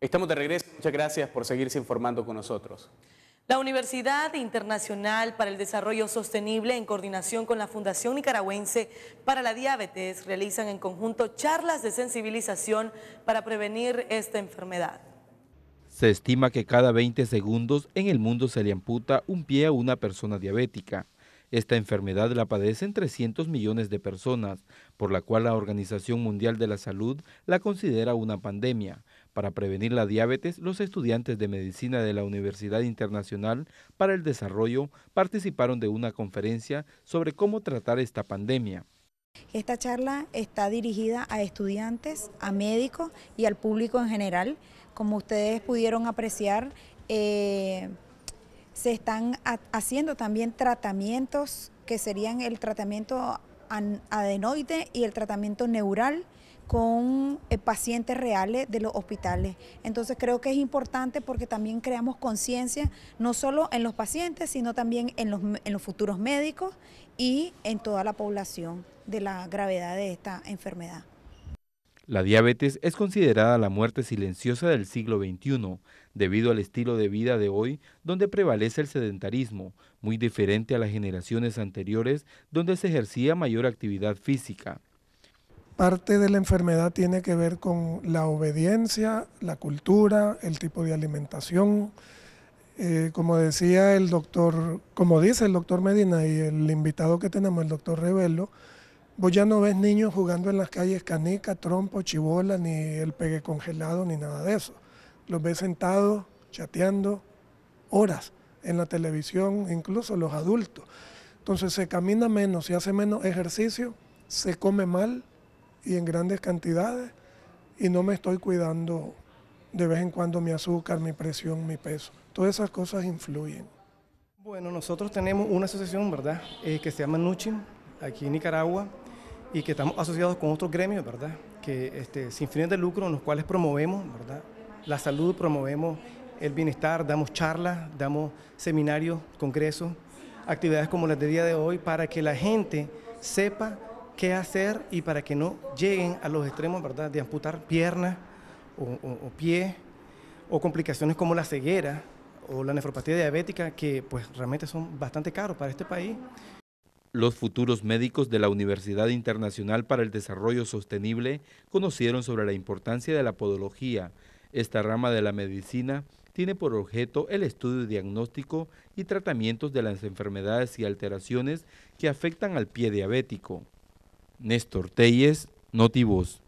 Estamos de regreso. Muchas gracias por seguirse informando con nosotros. La Universidad Internacional para el Desarrollo Sostenible, en coordinación con la Fundación Nicaragüense para la Diabetes, realizan en conjunto charlas de sensibilización para prevenir esta enfermedad. Se estima que cada 20 segundos en el mundo se le amputa un pie a una persona diabética. Esta enfermedad la padecen 300 millones de personas, por la cual la Organización Mundial de la Salud la considera una pandemia, para prevenir la diabetes, los estudiantes de medicina de la Universidad Internacional para el Desarrollo participaron de una conferencia sobre cómo tratar esta pandemia. Esta charla está dirigida a estudiantes, a médicos y al público en general. Como ustedes pudieron apreciar, eh, se están haciendo también tratamientos que serían el tratamiento adenoide y el tratamiento neural con eh, pacientes reales de los hospitales. Entonces creo que es importante porque también creamos conciencia, no solo en los pacientes, sino también en los, en los futuros médicos y en toda la población de la gravedad de esta enfermedad. La diabetes es considerada la muerte silenciosa del siglo XXI, debido al estilo de vida de hoy, donde prevalece el sedentarismo, muy diferente a las generaciones anteriores, donde se ejercía mayor actividad física. Parte de la enfermedad tiene que ver con la obediencia, la cultura, el tipo de alimentación. Eh, como decía el doctor, como dice el doctor Medina y el invitado que tenemos, el doctor Revelo, vos ya no ves niños jugando en las calles canica, trompo, chibola, ni el pegue congelado, ni nada de eso. Los ves sentados, chateando, horas en la televisión, incluso los adultos. Entonces se camina menos, se hace menos ejercicio, se come mal, y en grandes cantidades y no me estoy cuidando de vez en cuando mi azúcar, mi presión, mi peso. Todas esas cosas influyen. Bueno, nosotros tenemos una asociación, ¿verdad? Eh, que se llama Nuchin, aquí en Nicaragua, y que estamos asociados con otros gremios, ¿verdad? Que este, sin fines de lucro, en los cuales promovemos, ¿verdad? La salud, promovemos el bienestar, damos charlas, damos seminarios, congresos, actividades como las de día de hoy, para que la gente sepa qué hacer y para que no lleguen a los extremos, ¿verdad?, de amputar pierna o, pie o complicaciones como la ceguera o la nefropatía diabética, que pues realmente son bastante caros para este país. Los futuros médicos de la Universidad Internacional para el Desarrollo Sostenible conocieron sobre la importancia de la podología. Esta rama de la medicina tiene por objeto el estudio diagnóstico y tratamientos de las enfermedades y alteraciones que afectan al pie diabético. Néstor Telles, Notivos.